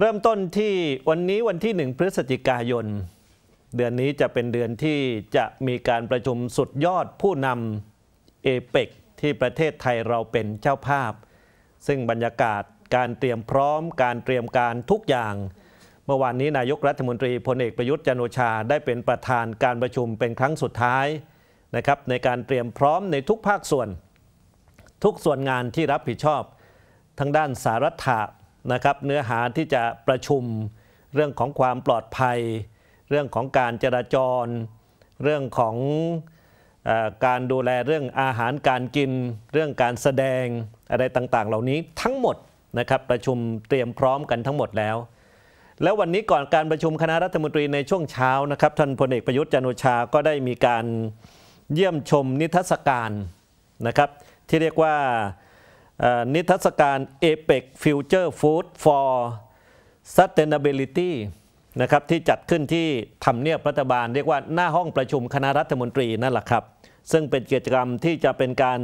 เริ่มต้นที่วันนี้วันที่1พฤศจิกายนเดือนนี้จะเป็นเดือนที่จะมีการประชุมสุดยอดผู้นำเอเปกที่ประเทศไทยเราเป็นเจ้าภาพ ซึ่งบรรยากาศการเตรียมพร้อมการเตรียมการทุกอย่าง เมื่อวานนี้ นายกรัฐมนตรีพลเอก ประยุทธ์จันโอชาได้เป็นประธานการประชุมเป็นครั้งสุดท้ายนะครับในการเตรียมพร้อมในทุกภาคส่วน ทุกส่วนงานที่รับผิดชอบทั้งด้านสารัฐะนะครับเนื้อหาที่จะประชุมเรื่องของความปลอดภัย เรื่องของการจราจร เรื่องของอการดูแลเรื่องอาหารการกิน เรื่องการแสดงอะไรต่างๆ เหล่านี้ทั้งหมดนะครับประชุมเตรียมพร้อมกันทั้งหมดแล้ว แล้ววันนี้ก่อนการประชุมคณะรัฐมนตรีในช่วงเช้านะครับท่านพลเอกประยุทธ์จันโอชาก็ได้มีการเยี่ยมชมนิทรรศการนะครับ ที่เรียกว่านิทรรศการ APEC Future Food for Sustainability นะครับที่จัดขึ้นที่ทำเนียบรัฐบาล เรียกว่าหน้าห้องประชุมคณะรัฐมนตรีนั่นแหละครับซึ่งเป็นกิจกรรมที่จะเป็นการ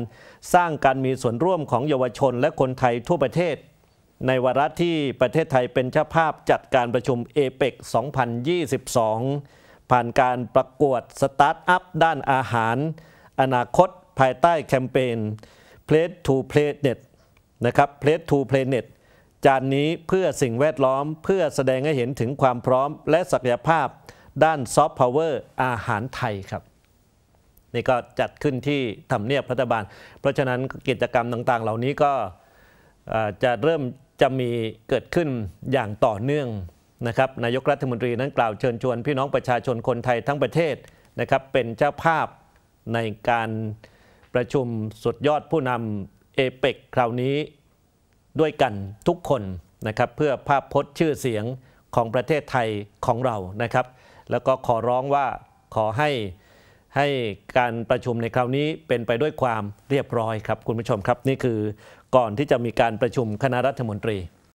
สร้างการมีส่วนร่วมของเยาวชนและคนไทยทั่วประเทศ ในวาระที่ประเทศไทยเป็นเจ้าภาพจัดการประชุม a p e c 2022 ผ่านการประกวดสตาร์ทอัพด้านอาหาร อนาคต ภายใต้แคมเปญ plate to planet นะครับ p l a ท e to planet จานนี้เพื่อสิ่งแวดล้อมเพื่อแสดงให้เห็นถึงความพร้อมและศักยภาพด้านซอฟต์พาวเวอร์อาหารไทยครับ นี่ก็จัดขึ้นที่ทำเนียบรัฐบาล เพราะฉะนั้นกิจกรรมต่างๆเหล่านี้ก็จะเริ่มจะมีเกิดขึ้นอย่างต่อเนื่องนะครับนายกรัฐมนตรีนั้นกล่าวเชิญชวนพี่น้องประชาชนคนไทยทั้งประเทศนะครับเป็นเจ้าภาพในการประชุมสุดยอดผู้นำเอเปกคราวนี้ด้วยกันทุกคนนะครับเพื่อภาพพจน์ชื่อเสียงของประเทศไทยของเรานะครับ แล้วก็ขอร้องว่าขอให้ให้การประชุมในคราวนี้เป็นไปด้วยความเรียบร้อยครับคุณผู้ชมครับ นี่คือก่อนที่จะมีการประชุมคณะรัฐมนตรี